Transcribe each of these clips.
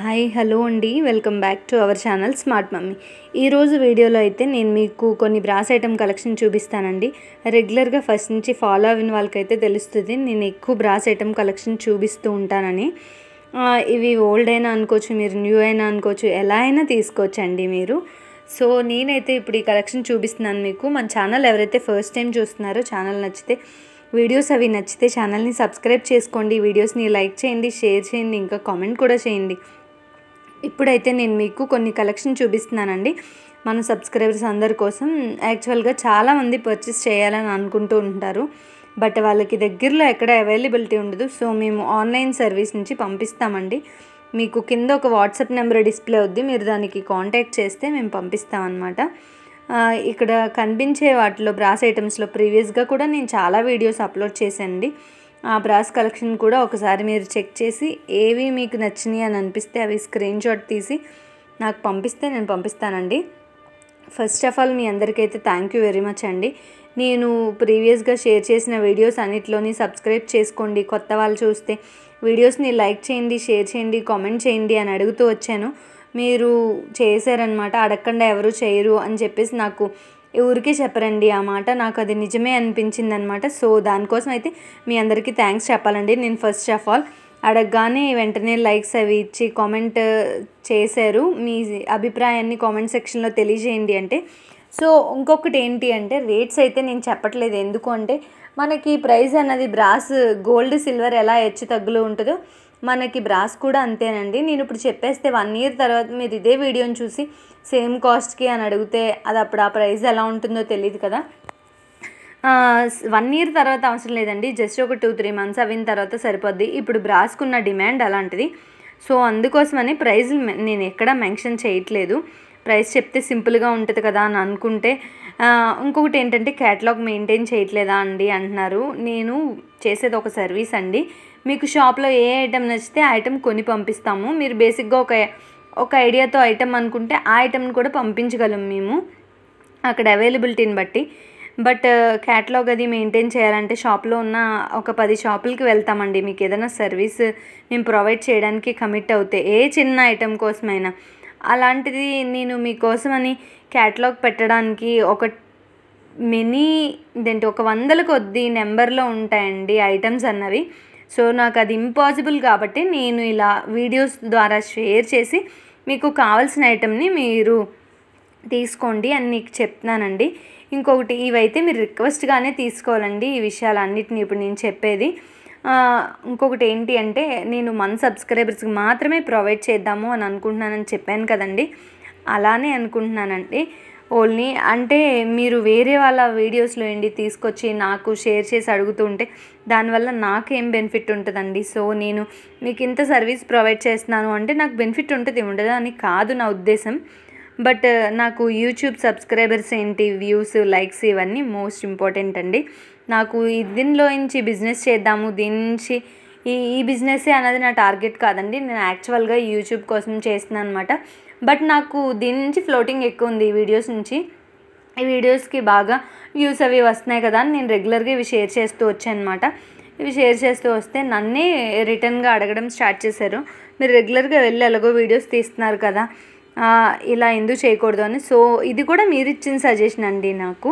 hi hello అండి welcome back to our channel smart mummy ఈరోజు వీడియోలో అయితే నేను మీకు కొన్ని బ్రాస్ ఐటమ్ కలెక్షన్ చూపిస్తానండి రెగ్యులర్గా ఫస్ట్ నుంచి ఫాలో అయిన వాళ్ళకైతే తెలుస్తుంది నేను ఎక్కువ బ్రాస్ ఐటమ్ కలెక్షన్ చూపిస్తూ ఉంటానని ఇవి ఓల్డ్ అయినా అనుకోవచ్చు మీరు న్యూ అయినా అనుకోవచ్చు ఎలా అయినా తీసుకోవచ్చండి మీరు సో నేనైతే ఇప్పుడు ఈ కలెక్షన్ చూపిస్తున్నాను మీకు మన ఛానల్ ఎవరైతే ఫస్ట్ టైం చూస్తున్నారో ఛానల్ నచ్చితే వీడియోస్ అవి నచ్చితే ఛానల్ని సబ్స్క్రైబ్ చేసుకోండి వీడియోస్ని లైక్ చేయండి షేర్ చేయండి ఇంకా కామెంట్ కూడా చేయండి ఇప్పుడైతే నేను మీకు కొన్ని కలెక్షన్ చూపిస్తున్నానండి మన సబ్స్క్రైబర్స్ అందరి కోసం యాక్చువల్గా చాలామంది పర్చేస్ చేయాలని అనుకుంటూ ఉంటారు బట్ వాళ్ళకి దగ్గరలో ఎక్కడ అవైలబిలిటీ ఉండదు సో మేము ఆన్లైన్ సర్వీస్ నుంచి పంపిస్తామండి మీకు కింద ఒక వాట్సాప్ నెంబర్ డిస్ప్లే అవుద్ది మీరు దానికి కాంటాక్ట్ చేస్తే మేము పంపిస్తామన్నమాట ఇక్కడ కనిపించే వాటిలో బ్రాస్ ఐటమ్స్లో ప్రీవియస్గా కూడా నేను చాలా వీడియోస్ అప్లోడ్ చేశానండి ఆ బ్రాస్ కలెక్షన్ కూడా ఒకసారి మీరు చెక్ చేసి ఏవి మీకు నచ్చినాయి అని అనిపిస్తే అవి స్క్రీన్ షాట్ తీసి నాకు పంపిస్తే నేను పంపిస్తానండి ఫస్ట్ ఆఫ్ ఆల్ మీ అందరికైతే థ్యాంక్ యూ వెరీ మచ్ అండి నేను ప్రీవియస్గా షేర్ చేసిన వీడియోస్ అన్నిటిలోని సబ్స్క్రైబ్ చేసుకోండి కొత్త వాళ్ళు చూస్తే వీడియోస్ని లైక్ చేయండి షేర్ చేయండి కామెంట్ చేయండి అని అడుగుతూ వచ్చాను మీరు చేశారనమాట అడగకుండా ఎవరు చేయరు అని చెప్పేసి నాకు ఊరికే చెప్పరండి ఆ మాట నాకు అది నిజమే అనిపించింది అనమాట సో దానికోసం అయితే మీ అందరికీ థ్యాంక్స్ చెప్పాలండి నేను ఫస్ట్ ఆఫ్ ఆల్ అడగగానే వెంటనే లైక్స్ అవి ఇచ్చి కామెంట్ చేశారు మీ అభిప్రాయాన్ని కామెంట్ సెక్షన్లో తెలియజేయండి అంటే సో ఇంకొకటి ఏంటి అంటే రేట్స్ అయితే నేను చెప్పట్లేదు ఎందుకు అంటే మనకి ప్రైస్ అన్నది బ్రాస్ గోల్డ్ సిల్వర్ ఎలా హెచ్చు తగ్గులు ఉంటుందో మనకి బ్రాస్ కూడా అంతేనండి నేను ఇప్పుడు చెప్పేస్తే వన్ ఇయర్ తర్వాత మీరు ఇదే వీడియోని చూసి సేమ్ కాస్ట్కి అని అడిగితే అది అప్పుడు ఆ ప్రైస్ ఎలా ఉంటుందో తెలియదు కదా వన్ ఇయర్ తర్వాత అవసరం లేదండి జస్ట్ ఒక టూ త్రీ మంత్స్ అవిన తర్వాత సరిపోద్ది ఇప్పుడు బ్రాస్కున్న డిమాండ్ అలాంటిది సో అందుకోసమని ప్రైజ్ నేను ఎక్కడ మెన్షన్ చేయట్లేదు ప్రైస్ చెప్తే సింపుల్గా ఉంటుంది కదా అని అనుకుంటే ఇంకొకటి ఏంటంటే క్యాటలాగ్ మెయింటైన్ చేయట్లేదా అండి అంటున్నారు నేను చేసేది ఒక సర్వీస్ అండి మీకు షాప్లో ఏ ఐటెం నచ్చితే ఆ ఐటెం కొని పంపిస్తాము మీరు బేసిక్గా ఒక ఒక ఐడియాతో ఐటెం అనుకుంటే ఆ ఐటెంని కూడా పంపించగలం మేము అక్కడ అవైలబిలిటీని బట్టి బట్ క్యాట్లాగ్ అది మెయింటైన్ చేయాలంటే షాప్లో ఉన్న ఒక పది షాపులకి వెళ్తామండి మీకు ఏదైనా సర్వీస్ మేము ప్రొవైడ్ చేయడానికి కమిట్ అవుతే ఏ చిన్న ఐటెం కోసమైనా అలాంటిది నేను మీకోసమని క్యాట్లాగ్ పెట్టడానికి ఒక మినీ ఇదేంటి ఒక వందల కొద్ది నెంబర్లో ఉంటాయండి ఐటమ్స్ అన్నవి సో నాకు అది ఇంపాసిబుల్ కాబట్టి నేను ఇలా వీడియోస్ ద్వారా షేర్ చేసి మీకు కావాల్సిన ఐటెంని మీరు తీసుకోండి అని నీకు చెప్తున్నానండి ఇంకొకటి ఇవైతే మీరు రిక్వెస్ట్గానే తీసుకోవాలండి ఈ విషయాలన్నిటిని ఇప్పుడు నేను చెప్పేది ఇంకొకటి ఏంటి అంటే నేను మన సబ్స్క్రైబర్స్కి మాత్రమే ప్రొవైడ్ చేద్దాము అని అనుకుంటున్నానని చెప్పాను కదండి అలానే అనుకుంటున్నానండి ఓన్లీ అంటే మీరు వేరే వాళ్ళ వీడియోస్లో ఏంటి తీసుకొచ్చి నాకు షేర్ చేసి అడుగుతుంటే దానివల్ల నాకేం బెనిఫిట్ ఉంటుందండి సో నేను మీకు ఇంత సర్వీస్ ప్రొవైడ్ చేస్తున్నాను అంటే నాకు బెనిఫిట్ ఉంటుంది ఉండదు అని కాదు నా ఉద్దేశం బట్ నాకు యూట్యూబ్ సబ్స్క్రైబర్స్ ఏంటి వ్యూస్ లైక్స్ ఇవన్నీ మోస్ట్ ఇంపార్టెంట్ అండి నాకు దీనిలో నుంచి బిజినెస్ చేద్దాము దీని నుంచి ఈ ఈ బిజినెస్ అనేది నా టార్గెట్ కాదండి నేను యాక్చువల్గా యూట్యూబ్ కోసం చేస్తున్నాను అనమాట బట్ నాకు దీని నుంచి ఫ్లోటింగ్ ఎక్కువ ఉంది ఈ వీడియోస్ నుంచి ఈ వీడియోస్కి బాగా వ్యూస్ అవి వస్తున్నాయి కదా అని నేను రెగ్యులర్గా ఇవి షేర్ చేస్తూ వచ్చాను అనమాట ఇవి షేర్ చేస్తూ వస్తే నన్నే రిటర్న్గా అడగడం స్టార్ట్ చేశారు మీరు రెగ్యులర్గా వెళ్ళి ఎలాగో వీడియోస్ తీస్తున్నారు కదా ఇలా ఎందుకు చేయకూడదు అని సో ఇది కూడా మీరు ఇచ్చిన సజెషన్ అండి నాకు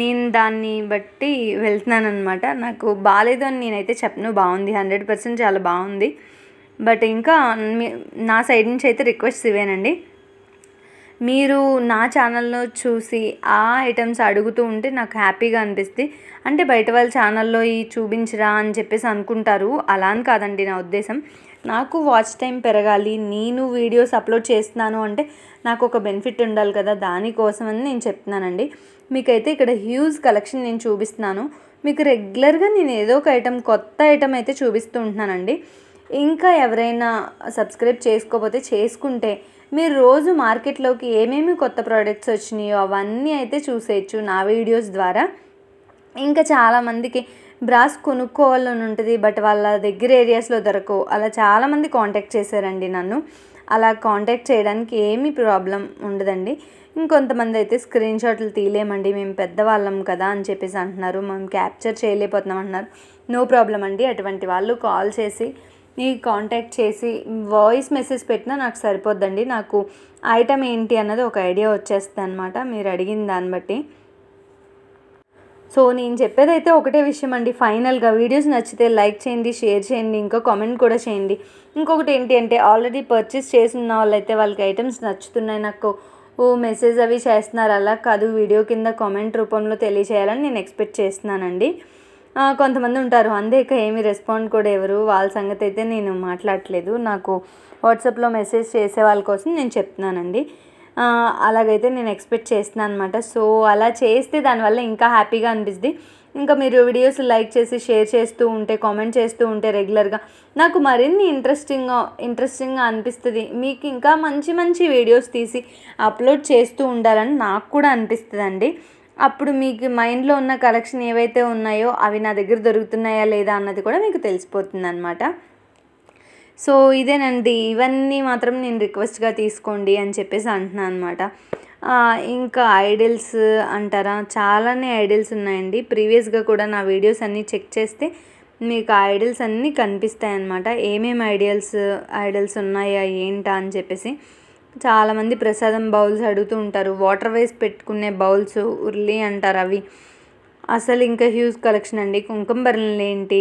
నేను దాన్ని బట్టి వెళ్తున్నాను అనమాట నాకు బాగాలేదు అని నేనైతే చెప్పను బాగుంది హండ్రెడ్ పర్సెంట్ చాలా బాగుంది బట్ ఇంకా నా సైడ్ నుంచి అయితే రిక్వెస్ట్ ఇవేనండి మీరు నా ఛానల్లో చూసి ఆ ఐటమ్స్ అడుగుతూ ఉంటే నాకు హ్యాపీగా అనిపిస్తుంది అంటే బయట వాళ్ళ ఛానల్లో ఈ చూపించరా అని చెప్పేసి అనుకుంటారు అలా అని కాదండి నా ఉద్దేశం నాకు వాచ్ టైం పెరగాలి నేను వీడియోస్ అప్లోడ్ చేస్తున్నాను అంటే నాకు ఒక బెనిఫిట్ ఉండాలి కదా దానికోసం అని నేను చెప్తున్నానండి మీకైతే ఇక్కడ హ్యూజ్ కలెక్షన్ నేను చూపిస్తున్నాను మీకు రెగ్యులర్గా నేను ఏదో ఒక ఐటమ్ కొత్త ఐటెం అయితే చూపిస్తూ ఉంటున్నానండి ఇంకా ఎవరైనా సబ్స్క్రైబ్ చేసుకోకపోతే చేసుకుంటే మీరు రోజు మార్కెట్లోకి ఏమేమి కొత్త ప్రోడక్ట్స్ వచ్చినాయో అవన్నీ అయితే చూసేయచ్చు నా వీడియోస్ ద్వారా ఇంకా చాలామందికి బ్రాస్ కొనుక్కోవాలని ఉంటుంది బట్ వాళ్ళ దగ్గర ఏరియాస్లో దొరకవు అలా చాలామంది కాంటాక్ట్ చేశారండి నన్ను అలా కాంటాక్ట్ చేయడానికి ఏమీ ప్రాబ్లం ఉండదండి ఇంకొంతమంది అయితే స్క్రీన్ షాట్లు తీయలేమండి మేము పెద్దవాళ్ళం కదా అని చెప్పేసి అంటున్నారు మేము క్యాప్చర్ చేయలేకపోతున్నాం అంటున్నారు నో ప్రాబ్లం అండి అటువంటి వాళ్ళు కాల్ చేసి కాంటాక్ట్ చేసి వాయిస్ మెసేజ్ పెట్టినా నాకు సరిపోద్దండి నాకు ఐటమ్ ఏంటి అన్నది ఒక ఐడియా వచ్చేస్తుంది అనమాట మీరు అడిగిన దాన్ని బట్టి సో నేను చెప్పేదైతే ఒకటే విషయం అండి ఫైనల్గా వీడియోస్ నచ్చితే లైక్ చేయండి షేర్ చేయండి ఇంకా కామెంట్ కూడా చేయండి ఇంకొకటి ఏంటి అంటే ఆల్రెడీ పర్చేస్ చేసిన వాళ్ళైతే వాళ్ళకి ఐటమ్స్ నచ్చుతున్నాయి నాకు ఓ మెసేజ్ అవి చేస్తున్నారు అలా కాదు వీడియో కింద కామెంట్ రూపంలో తెలియచేయాలని నేను ఎక్స్పెక్ట్ చేస్తున్నానండి కొంతమంది ఉంటారు ఇక ఏమి రెస్పాండ్ కూడా ఎవరు వాళ్ళ సంగతి అయితే నేను మాట్లాడట్లేదు నాకు వాట్సాప్లో మెసేజ్ చేసే వాళ్ళ కోసం నేను చెప్తున్నానండి అలాగైతే నేను ఎక్స్పెక్ట్ చేస్తున్నాను అనమాట సో అలా చేస్తే దానివల్ల ఇంకా హ్యాపీగా అనిపిస్తుంది ఇంకా మీరు వీడియోస్ లైక్ చేసి షేర్ చేస్తూ ఉంటే కామెంట్ చేస్తూ ఉంటే రెగ్యులర్గా నాకు మరిన్ని ఇంట్రెస్టింగ్ ఇంట్రెస్టింగ్గా అనిపిస్తుంది మీకు ఇంకా మంచి మంచి వీడియోస్ తీసి అప్లోడ్ చేస్తూ ఉండాలని నాకు కూడా అండి అప్పుడు మీకు మైండ్లో ఉన్న కలెక్షన్ ఏవైతే ఉన్నాయో అవి నా దగ్గర దొరుకుతున్నాయా లేదా అన్నది కూడా మీకు తెలిసిపోతుంది అనమాట సో ఇదేనండి ఇవన్నీ మాత్రం నేను రిక్వెస్ట్గా తీసుకోండి అని చెప్పేసి అంటున్నాను అనమాట ఇంకా ఐడిల్స్ అంటారా చాలానే ఐడిల్స్ ఉన్నాయండి ప్రీవియస్గా కూడా నా వీడియోస్ అన్నీ చెక్ చేస్తే మీకు ఐడిల్స్ అన్నీ కనిపిస్తాయి అనమాట ఏమేమి ఐడియల్స్ ఐడిల్స్ ఉన్నాయా ఏంటా అని చెప్పేసి చాలామంది ప్రసాదం బౌల్స్ అడుగుతూ ఉంటారు వాటర్ వేసి పెట్టుకునే బౌల్స్ ఉర్లి అంటారు అవి అసలు ఇంకా హ్యూజ్ కలెక్షన్ అండి కుంకుంబరలు ఏంటి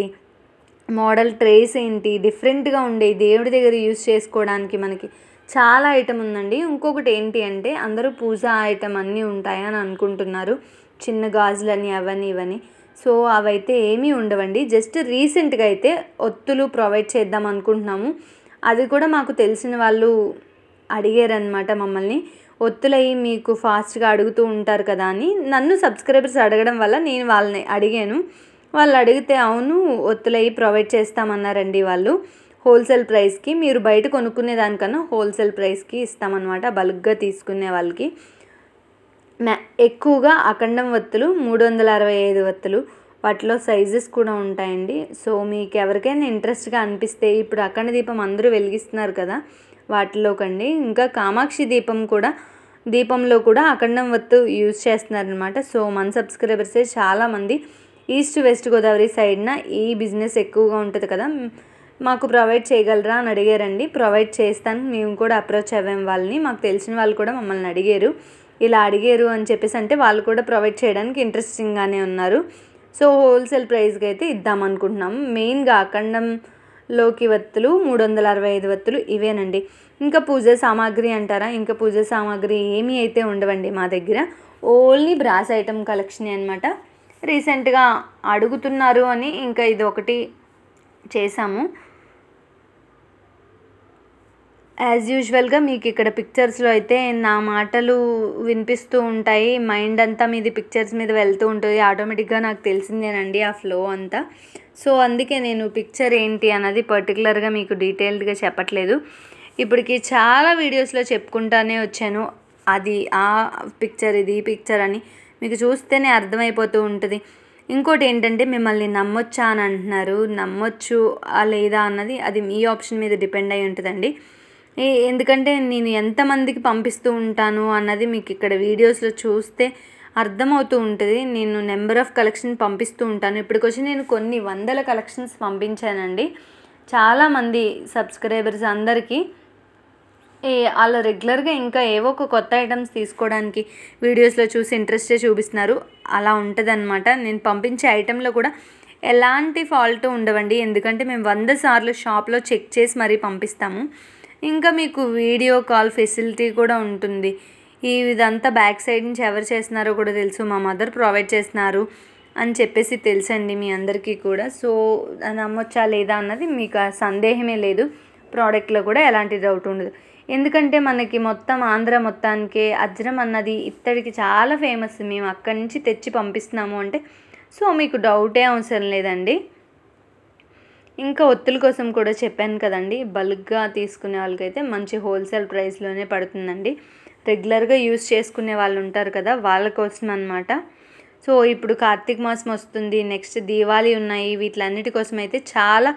మోడల్ ట్రేస్ ఏంటి డిఫరెంట్గా ఉండే దేవుడి దగ్గర యూజ్ చేసుకోవడానికి మనకి చాలా ఐటమ్ ఉందండి ఇంకొకటి ఏంటి అంటే అందరూ పూజా ఐటమ్ అన్నీ ఉంటాయని అనుకుంటున్నారు చిన్న గాజులని అవని ఇవని సో అవైతే ఏమీ ఉండవండి జస్ట్ రీసెంట్గా అయితే ఒత్తులు ప్రొవైడ్ చేద్దాం అనుకుంటున్నాము అది కూడా మాకు తెలిసిన వాళ్ళు అడిగారనమాట మమ్మల్ని ఒత్తులయ్యి మీకు ఫాస్ట్గా అడుగుతూ ఉంటారు కదా అని నన్ను సబ్స్క్రైబర్స్ అడగడం వల్ల నేను వాళ్ళని అడిగాను వాళ్ళు అడిగితే అవును ఒత్తులయ్యి ప్రొవైడ్ చేస్తామన్నారండి వాళ్ళు హోల్సేల్ ప్రైస్కి మీరు బయట కొనుక్కునే దానికన్నా హోల్సేల్ ప్రైస్కి ఇస్తామన్నమాట బల్క్గా తీసుకునే వాళ్ళకి మ్యా ఎక్కువగా అఖండం వత్తులు మూడు వందల అరవై ఐదు వత్తులు వాటిలో సైజెస్ కూడా ఉంటాయండి సో మీకు ఎవరికైనా ఇంట్రెస్ట్గా అనిపిస్తే ఇప్పుడు అఖండ దీపం అందరూ వెలిగిస్తున్నారు కదా వాటిలో కండి ఇంకా కామాక్షి దీపం కూడా దీపంలో కూడా అఖండం వత్తు యూజ్ చేస్తున్నారనమాట సో మన సబ్స్క్రైబర్సే చాలామంది ఈస్ట్ వెస్ట్ గోదావరి సైడ్న ఈ బిజినెస్ ఎక్కువగా ఉంటుంది కదా మాకు ప్రొవైడ్ చేయగలరా అని అడిగారండి ప్రొవైడ్ చేస్తాను మేము కూడా అప్రోచ్ అవ్వాం వాళ్ళని మాకు తెలిసిన వాళ్ళు కూడా మమ్మల్ని అడిగారు ఇలా అడిగారు అని చెప్పేసి అంటే వాళ్ళు కూడా ప్రొవైడ్ చేయడానికి ఇంట్రెస్టింగ్గానే ఉన్నారు సో హోల్సేల్ ప్రైస్కి అయితే ఇద్దాం అనుకుంటున్నాం మెయిన్గా అఖండం లోకి వత్తులు మూడు వందల అరవై ఐదు వత్తులు ఇవేనండి ఇంకా పూజ సామాగ్రి అంటారా ఇంకా పూజ సామాగ్రి ఏమీ అయితే ఉండవండి మా దగ్గర ఓన్లీ బ్రాస్ ఐటమ్ కలెక్షన్ అనమాట రీసెంట్గా అడుగుతున్నారు అని ఇంకా ఇది ఒకటి చేశాము యాజ్ యూజువల్గా మీకు ఇక్కడ పిక్చర్స్లో అయితే నా మాటలు వినిపిస్తూ ఉంటాయి మైండ్ అంతా మీది పిక్చర్స్ మీద వెళ్తూ ఉంటుంది ఆటోమేటిక్గా నాకు తెలిసిందేనండి ఆ ఫ్లో అంతా సో అందుకే నేను పిక్చర్ ఏంటి అన్నది పర్టికులర్గా మీకు డీటెయిల్డ్గా చెప్పట్లేదు ఇప్పటికి చాలా వీడియోస్లో చెప్పుకుంటానే వచ్చాను అది ఆ పిక్చర్ ఇది ఈ పిక్చర్ అని మీకు చూస్తేనే అర్థమైపోతూ ఉంటుంది ఇంకోటి ఏంటంటే మిమ్మల్ని నమ్మొచ్చా అని అంటున్నారు నమ్మొచ్చు లేదా అన్నది అది మీ ఆప్షన్ మీద డిపెండ్ అయి ఉంటుందండి ఎందుకంటే నేను ఎంతమందికి పంపిస్తూ ఉంటాను అన్నది మీకు ఇక్కడ వీడియోస్లో చూస్తే అర్థమవుతూ ఉంటుంది నేను నెంబర్ ఆఫ్ కలెక్షన్ పంపిస్తూ ఉంటాను ఇప్పటికొచ్చి నేను కొన్ని వందల కలెక్షన్స్ పంపించానండి చాలామంది సబ్స్క్రైబర్స్ అందరికీ ఏ వాళ్ళు రెగ్యులర్గా ఇంకా ఏవో ఒక కొత్త ఐటమ్స్ తీసుకోవడానికి వీడియోస్లో చూసి ఇంట్రెస్టే చూపిస్తున్నారు అలా ఉంటుందన్నమాట నేను పంపించే ఐటెంలో కూడా ఎలాంటి ఫాల్ట్ ఉండవండి ఎందుకంటే మేము వంద సార్లు షాప్లో చెక్ చేసి మరీ పంపిస్తాము ఇంకా మీకు వీడియో కాల్ ఫెసిలిటీ కూడా ఉంటుంది ఈ ఇదంతా బ్యాక్ సైడ్ నుంచి ఎవరు చేస్తున్నారో కూడా తెలుసు మా మదర్ ప్రొవైడ్ చేస్తున్నారు అని చెప్పేసి తెలుసండి మీ అందరికీ కూడా సో నమ్మొచ్చా లేదా అన్నది మీకు సందేహమే లేదు ప్రోడక్ట్లో కూడా ఎలాంటి డౌట్ ఉండదు ఎందుకంటే మనకి మొత్తం ఆంధ్ర మొత్తానికి అజ్రం అన్నది ఇత్తడికి చాలా ఫేమస్ మేము అక్కడి నుంచి తెచ్చి పంపిస్తున్నాము అంటే సో మీకు డౌటే అవసరం లేదండి ఇంకా ఒత్తుల కోసం కూడా చెప్పాను కదండి బల్క్గా తీసుకునే వాళ్ళకైతే మంచి హోల్సేల్ ప్రైస్లోనే పడుతుందండి రెగ్యులర్గా యూస్ చేసుకునే వాళ్ళు ఉంటారు కదా వాళ్ళ కోసం అనమాట సో ఇప్పుడు కార్తీక మాసం వస్తుంది నెక్స్ట్ దీవాళీ ఉన్నాయి వీటిలన్నిటి కోసం అయితే చాలా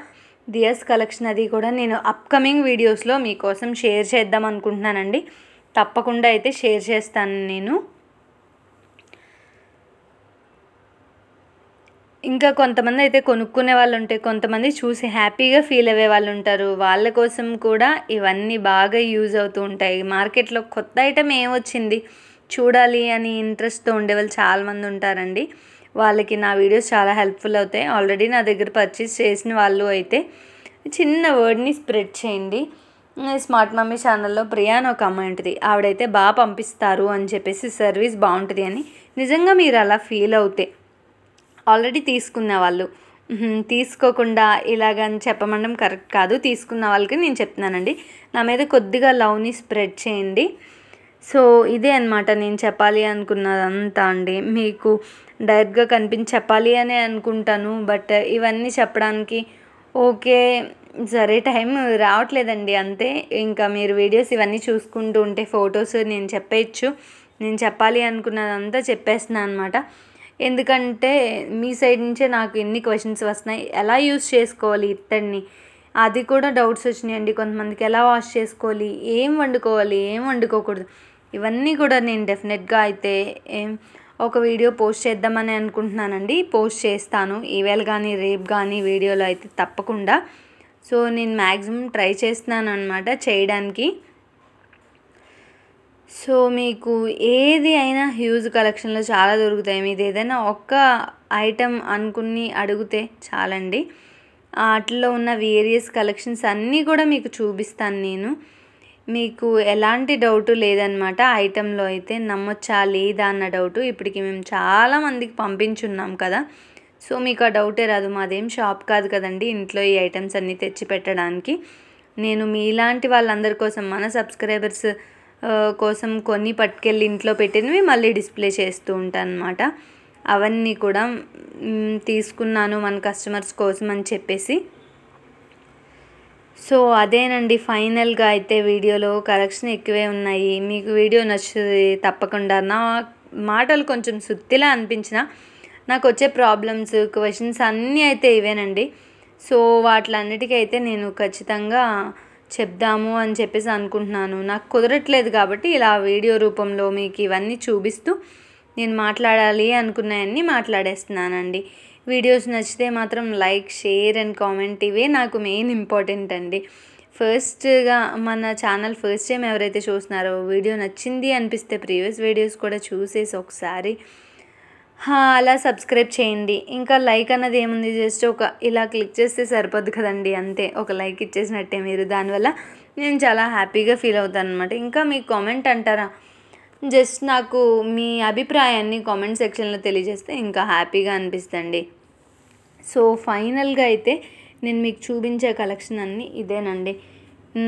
దియస్ కలెక్షన్ అది కూడా నేను అప్కమింగ్ వీడియోస్లో మీకోసం షేర్ చేద్దాం అనుకుంటున్నానండి తప్పకుండా అయితే షేర్ చేస్తాను నేను ఇంకా కొంతమంది అయితే కొనుక్కునే వాళ్ళు ఉంటే కొంతమంది చూసి హ్యాపీగా ఫీల్ అయ్యే వాళ్ళు ఉంటారు వాళ్ళ కోసం కూడా ఇవన్నీ బాగా యూజ్ అవుతూ ఉంటాయి మార్కెట్లో కొత్త ఐటెం ఏమొచ్చింది చూడాలి అని ఇంట్రెస్ట్తో ఉండే వాళ్ళు చాలామంది ఉంటారండి వాళ్ళకి నా వీడియోస్ చాలా హెల్ప్ఫుల్ అవుతాయి ఆల్రెడీ నా దగ్గర పర్చేస్ చేసిన వాళ్ళు అయితే చిన్న వర్డ్ని స్ప్రెడ్ చేయండి స్మార్ట్ మమ్మీ ఛానల్లో ప్రియా అని ఒక అమ్మాయి ఉంటుంది ఆవిడైతే బాగా పంపిస్తారు అని చెప్పేసి సర్వీస్ బాగుంటుంది అని నిజంగా మీరు అలా ఫీల్ అవుతే ఆల్రెడీ తీసుకున్న వాళ్ళు తీసుకోకుండా ఇలాగని చెప్పమండం కరెక్ట్ కాదు తీసుకున్న వాళ్ళకి నేను చెప్తున్నానండి నా మీద కొద్దిగా లవ్ని స్ప్రెడ్ చేయండి సో ఇదే అనమాట నేను చెప్పాలి అనుకున్నదంతా అండి మీకు డైరెక్ట్గా కనిపించి చెప్పాలి అని అనుకుంటాను బట్ ఇవన్నీ చెప్పడానికి ఓకే సరే టైం రావట్లేదండి అంతే ఇంకా మీరు వీడియోస్ ఇవన్నీ చూసుకుంటూ ఉంటే ఫొటోస్ నేను చెప్పేయచ్చు నేను చెప్పాలి అనుకున్నదంతా చెప్పేస్తున్నాను అనమాట ఎందుకంటే మీ సైడ్ నుంచే నాకు ఎన్ని క్వశ్చన్స్ వస్తున్నాయి ఎలా యూస్ చేసుకోవాలి ఇత్తడిని అది కూడా డౌట్స్ వచ్చినాయండి కొంతమందికి ఎలా వాష్ చేసుకోవాలి ఏం వండుకోవాలి ఏం వండుకోకూడదు ఇవన్నీ కూడా నేను డెఫినెట్గా అయితే ఒక వీడియో పోస్ట్ చేద్దామని అనుకుంటున్నానండి పోస్ట్ చేస్తాను ఈవేళ కానీ రేపు కానీ వీడియోలో అయితే తప్పకుండా సో నేను మ్యాక్సిమం ట్రై చేస్తున్నాను అనమాట చేయడానికి సో మీకు ఏది అయినా హ్యూజ్ కలెక్షన్లో చాలా దొరుకుతాయి మీది ఏదైనా ఒక్క ఐటెం అనుకుని అడిగితే చాలండి వాటిలో ఉన్న వేరియస్ కలెక్షన్స్ అన్నీ కూడా మీకు చూపిస్తాను నేను మీకు ఎలాంటి డౌట్ లేదనమాట ఐటెంలో అయితే నమ్మొచ్చా లేదా అన్న డౌట్ ఇప్పటికి మేము చాలామందికి పంపించున్నాం కదా సో మీకు ఆ డౌటే రాదు మాదేం షాప్ కాదు కదండి ఇంట్లో ఈ ఐటమ్స్ అన్నీ తెచ్చి పెట్టడానికి నేను మీలాంటి వాళ్ళందరి కోసం మన సబ్స్క్రైబర్స్ కోసం కొన్ని పట్టుకెళ్ళి ఇంట్లో పెట్టినవి మళ్ళీ డిస్ప్లే చేస్తూ ఉంటాను అనమాట అవన్నీ కూడా తీసుకున్నాను మన కస్టమర్స్ కోసం అని చెప్పేసి సో అదేనండి ఫైనల్గా అయితే వీడియోలో కరెక్షన్ ఎక్కువే ఉన్నాయి మీకు వీడియో నచ్చింది తప్పకుండా నా మాటలు కొంచెం సుత్తిలా అనిపించిన నాకు వచ్చే ప్రాబ్లమ్స్ క్వశ్చన్స్ అన్నీ అయితే ఇవేనండి సో వాటిలన్నిటికీ అయితే నేను ఖచ్చితంగా చెప్దాము అని చెప్పేసి అనుకుంటున్నాను నాకు కుదరట్లేదు కాబట్టి ఇలా వీడియో రూపంలో మీకు ఇవన్నీ చూపిస్తూ నేను మాట్లాడాలి అనుకున్నాయన్నీ మాట్లాడేస్తున్నానండి వీడియోస్ నచ్చితే మాత్రం లైక్ షేర్ అండ్ కామెంట్ ఇవే నాకు మెయిన్ ఇంపార్టెంట్ అండి ఫస్ట్గా మన ఛానల్ ఫస్ట్ టైం ఎవరైతే చూస్తున్నారో వీడియో నచ్చింది అనిపిస్తే ప్రీవియస్ వీడియోస్ కూడా చూసేసి ఒకసారి అలా సబ్స్క్రైబ్ చేయండి ఇంకా లైక్ అన్నది ఏముంది జస్ట్ ఒక ఇలా క్లిక్ చేస్తే సరిపోద్ది కదండి అంతే ఒక లైక్ ఇచ్చేసినట్టే మీరు దానివల్ల నేను చాలా హ్యాపీగా ఫీల్ అవుతాను అనమాట ఇంకా మీ కామెంట్ అంటారా జస్ట్ నాకు మీ అభిప్రాయాన్ని కామెంట్ సెక్షన్లో తెలియజేస్తే ఇంకా హ్యాపీగా అనిపిస్తుంది సో ఫైనల్గా అయితే నేను మీకు చూపించే కలెక్షన్ అన్నీ ఇదేనండి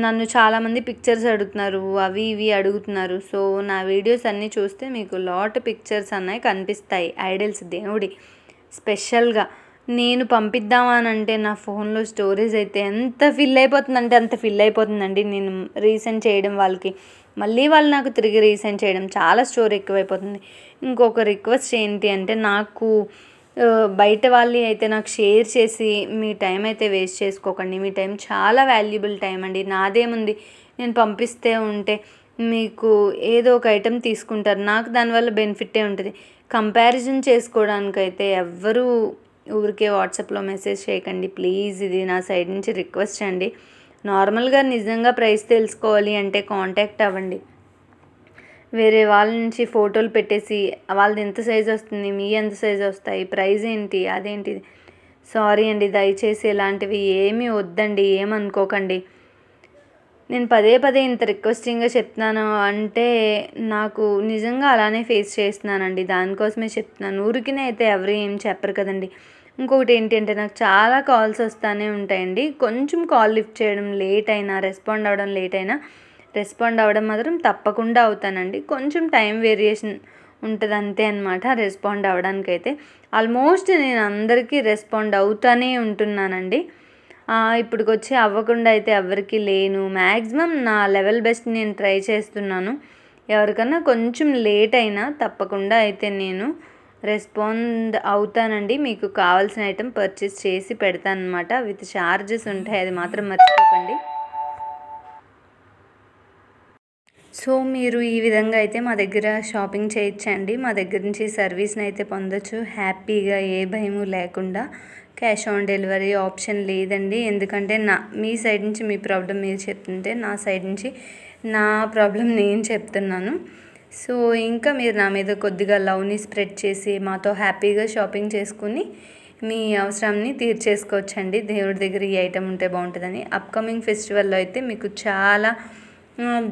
నన్ను చాలామంది పిక్చర్స్ అడుగుతున్నారు అవి ఇవి అడుగుతున్నారు సో నా వీడియోస్ అన్నీ చూస్తే మీకు లాట్ పిక్చర్స్ అన్నవి కనిపిస్తాయి ఐడల్స్ దేవుడి స్పెషల్గా నేను అంటే నా ఫోన్లో స్టోరేజ్ అయితే ఎంత ఫిల్ అయిపోతుందంటే అంత ఫిల్ అయిపోతుందండి నేను రీసెండ్ చేయడం వాళ్ళకి మళ్ళీ వాళ్ళు నాకు తిరిగి రీసెండ్ చేయడం చాలా స్టోరీ ఎక్కువైపోతుంది ఇంకొక రిక్వెస్ట్ ఏంటి అంటే నాకు బయట వాళ్ళని అయితే నాకు షేర్ చేసి మీ టైం అయితే వేస్ట్ చేసుకోకండి మీ టైం చాలా వాల్యుబుల్ టైం అండి నాదేముంది నేను పంపిస్తే ఉంటే మీకు ఏదో ఒక ఐటెం తీసుకుంటారు నాకు దానివల్ల బెనిఫిటే ఉంటుంది కంపారిజన్ చేసుకోవడానికైతే ఎవ్వరూ ఊరికే వాట్సాప్లో మెసేజ్ చేయకండి ప్లీజ్ ఇది నా సైడ్ నుంచి రిక్వెస్ట్ అండి నార్మల్గా నిజంగా ప్రైస్ తెలుసుకోవాలి అంటే కాంటాక్ట్ అవ్వండి వేరే వాళ్ళ నుంచి ఫోటోలు పెట్టేసి వాళ్ళది ఎంత సైజ్ వస్తుంది మీ ఎంత సైజ్ వస్తాయి ప్రైజ్ ఏంటి అదేంటి సారీ అండి దయచేసి ఇలాంటివి ఏమీ వద్దండి ఏమనుకోకండి నేను పదే పదే ఇంత రిక్వెస్టింగ్గా చెప్తున్నాను అంటే నాకు నిజంగా అలానే ఫేస్ చేస్తున్నానండి దానికోసమే చెప్తున్నాను ఊరికినే అయితే ఎవరు ఏం చెప్పరు కదండి ఇంకొకటి ఏంటంటే నాకు చాలా కాల్స్ వస్తూనే ఉంటాయండి కొంచెం కాల్ లిఫ్ట్ చేయడం లేట్ అయినా రెస్పాండ్ అవ్వడం లేట్ అయినా రెస్పాండ్ అవ్వడం మాత్రం తప్పకుండా అవుతానండి కొంచెం టైం వేరియేషన్ ఉంటుంది అంతే అనమాట రెస్పాండ్ అవ్వడానికైతే ఆల్మోస్ట్ నేను అందరికీ రెస్పాండ్ అవుతానే ఉంటున్నానండి వచ్చి అవ్వకుండా అయితే ఎవరికి లేను మ్యాక్సిమం నా లెవెల్ బెస్ట్ నేను ట్రై చేస్తున్నాను ఎవరికన్నా కొంచెం లేట్ అయినా తప్పకుండా అయితే నేను రెస్పాండ్ అవుతానండి మీకు కావాల్సిన ఐటెం పర్చేస్ చేసి పెడతాను అనమాట విత్ ఛార్జెస్ ఉంటాయి అది మాత్రం మర్చిపోకండి సో మీరు ఈ విధంగా అయితే మా దగ్గర షాపింగ్ చేయొచ్చండి మా దగ్గర నుంచి సర్వీస్ని అయితే పొందొచ్చు హ్యాపీగా ఏ భయము లేకుండా క్యాష్ ఆన్ డెలివరీ ఆప్షన్ లేదండి ఎందుకంటే నా మీ సైడ్ నుంచి మీ ప్రాబ్లం మీరు చెప్తుంటే నా సైడ్ నుంచి నా ప్రాబ్లం నేను చెప్తున్నాను సో ఇంకా మీరు నా మీద కొద్దిగా లవ్ని స్ప్రెడ్ చేసి మాతో హ్యాపీగా షాపింగ్ చేసుకుని మీ అవసరాన్ని తీర్చేసుకోవచ్చండి దేవుడి దగ్గర ఈ ఐటెం ఉంటే బాగుంటుందని అప్కమింగ్ ఫెస్టివల్లో అయితే మీకు చాలా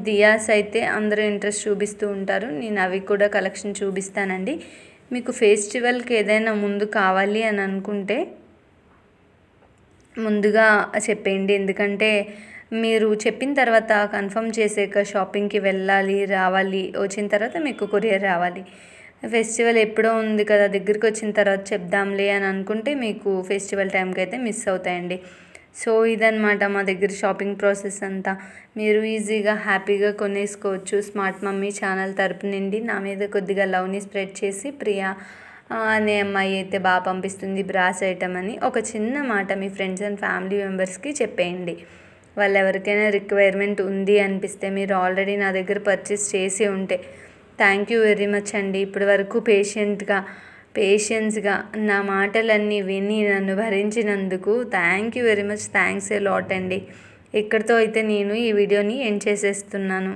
దియాస్ అయితే అందరూ ఇంట్రెస్ట్ చూపిస్తూ ఉంటారు నేను అవి కూడా కలెక్షన్ చూపిస్తానండి మీకు ఫెస్టివల్కి ఏదైనా ముందు కావాలి అని అనుకుంటే ముందుగా చెప్పేయండి ఎందుకంటే మీరు చెప్పిన తర్వాత కన్ఫర్మ్ చేసాక షాపింగ్కి వెళ్ళాలి రావాలి వచ్చిన తర్వాత మీకు కొరియర్ రావాలి ఫెస్టివల్ ఎప్పుడో ఉంది కదా దగ్గరికి వచ్చిన తర్వాత చెప్దాంలే అని అనుకుంటే మీకు ఫెస్టివల్ టైంకి అయితే మిస్ అవుతాయండి సో ఇదనమాట మా దగ్గర షాపింగ్ ప్రాసెస్ అంతా మీరు ఈజీగా హ్యాపీగా కొనేసుకోవచ్చు స్మార్ట్ మమ్మీ ఛానల్ తరపు నుండి నా మీద కొద్దిగా లవ్ని స్ప్రెడ్ చేసి ప్రియా అనే అమ్మాయి అయితే బాగా పంపిస్తుంది బ్రాస్ ఐటమ్ అని ఒక చిన్న మాట మీ ఫ్రెండ్స్ అండ్ ఫ్యామిలీ మెంబర్స్కి చెప్పేయండి వాళ్ళు ఎవరికైనా రిక్వైర్మెంట్ ఉంది అనిపిస్తే మీరు ఆల్రెడీ నా దగ్గర పర్చేస్ చేసి ఉంటే థ్యాంక్ యూ వెరీ మచ్ అండి ఇప్పటి వరకు పేషెంట్గా పేషెన్స్గా నా మాటలన్నీ విని నన్ను భరించినందుకు thank you very much thanks a lot అండి ఇక్కడితో అయితే నేను ఈ వీడియోని ఎండ్ చేసేస్తున్నాను